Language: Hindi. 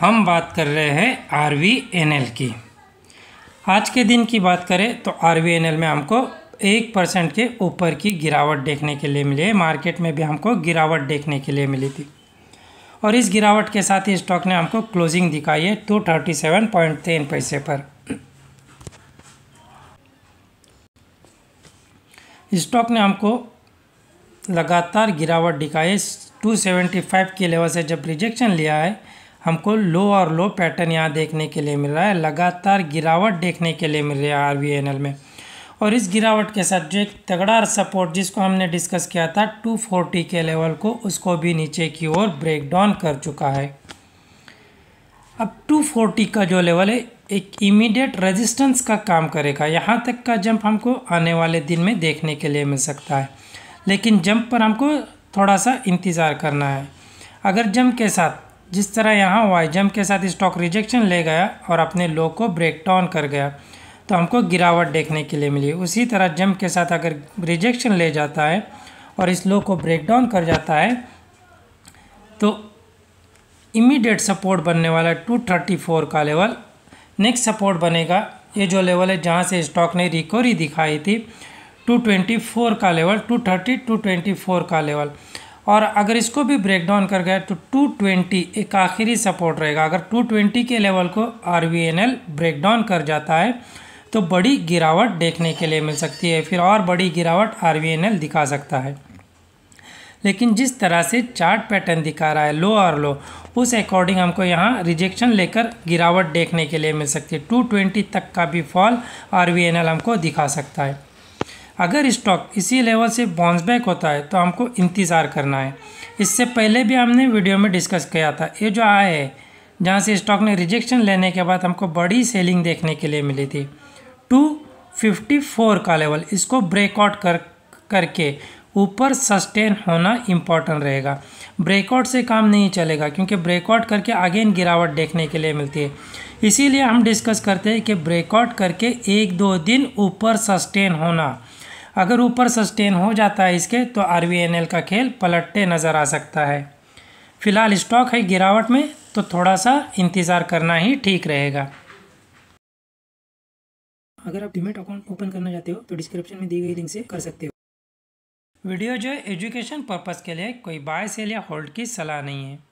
हम बात कर रहे हैं आर वी एन एल की आज के दिन की बात करें तो आर वी एन एल में हमको एक परसेंट के ऊपर की गिरावट देखने के लिए मिली है मार्केट में भी हमको गिरावट देखने के लिए मिली थी और इस गिरावट के साथ ही स्टॉक ने हमको क्लोजिंग दिखाई है टू थर्टी सेवन पॉइंट तीन पैसे पर स्टॉक ने हमको लगातार गिरावट दिखाई है टू सेवेंटी फाइव के लेवल से जब रिजेक्शन लिया है हमको लो और लो पैटर्न यहाँ देखने के लिए मिल रहा है लगातार गिरावट देखने के लिए मिल रही है आर एन एल में और इस गिरावट के साथ जो एक तगड़ा सपोर्ट जिसको हमने डिस्कस किया था 240 के लेवल को उसको भी नीचे की ओर ब्रेक डाउन कर चुका है अब 240 का जो लेवल है एक इमीडिएट रेजिस्टेंस का काम करेगा यहाँ तक का जंप हमको आने वाले दिन में देखने के लिए मिल सकता है लेकिन जंप पर हमको थोड़ा सा इंतज़ार करना है अगर जंप के साथ जिस तरह यहाँ वाई जम्प के साथ स्टॉक रिजेक्शन ले गया और अपने लो को ब्रेक डाउन कर गया तो हमको गिरावट देखने के लिए मिली उसी तरह जम्प के साथ अगर रिजेक्शन ले जाता है और इस लो को ब्रेक डाउन कर जाता है तो इमीडिएट सपोर्ट बनने वाला है 234 का लेवल नेक्स्ट सपोर्ट बनेगा ये जो लेवल है जहाँ से स्टॉक ने रिकवरी दिखाई थी 224 का लेवल 230 224 का लेवल और अगर इसको भी ब्रेक डाउन कर गए तो 220 एक आखिरी सपोर्ट रहेगा अगर 220 के लेवल को आर वी ब्रेक डाउन कर जाता है तो बड़ी गिरावट देखने के लिए मिल सकती है फिर और बड़ी गिरावट आर दिखा सकता है लेकिन जिस तरह से चार्ट पैटर्न दिखा रहा है लो और लो उस अकॉर्डिंग हमको यहाँ रिजेक्शन लेकर गिरावट देखने के लिए मिल सकती है 220 तक का भी फॉल आर हमको दिखा सकता है अगर स्टॉक इस इसी लेवल से बाउंस बैक होता है तो हमको इंतज़ार करना है इससे पहले भी हमने वीडियो में डिस्कस किया था ये जो आए है जहाँ से स्टॉक ने रिजेक्शन लेने के बाद हमको बड़ी सेलिंग देखने के लिए मिली थी टू फिफ्टी फोर का लेवल इसको ब्रेकआउट कर करके ऊपर सस्टेन होना इम्पॉर्टेंट रहेगा ब्रेकआउट से काम नहीं चलेगा क्योंकि ब्रेकआउट करके अगेन गिरावट देखने के लिए मिलती है इसीलिए हम डिस्कस करते हैं कि ब्रेकआउट करके एक दो दिन ऊपर सस्टेन होना अगर ऊपर सस्टेन हो जाता है इसके तो आर का खेल पलटते नज़र आ सकता है फिलहाल स्टॉक है गिरावट में तो थोड़ा सा इंतज़ार करना ही ठीक रहेगा अगर आप डिमेट अकाउंट ओपन करना चाहते हो तो डिस्क्रिप्शन में दी गई लिंक से कर सकते हो वीडियो जो है एजुकेशन पर्पज़ के लिए कोई बाय सेल या होल्ड की सलाह नहीं है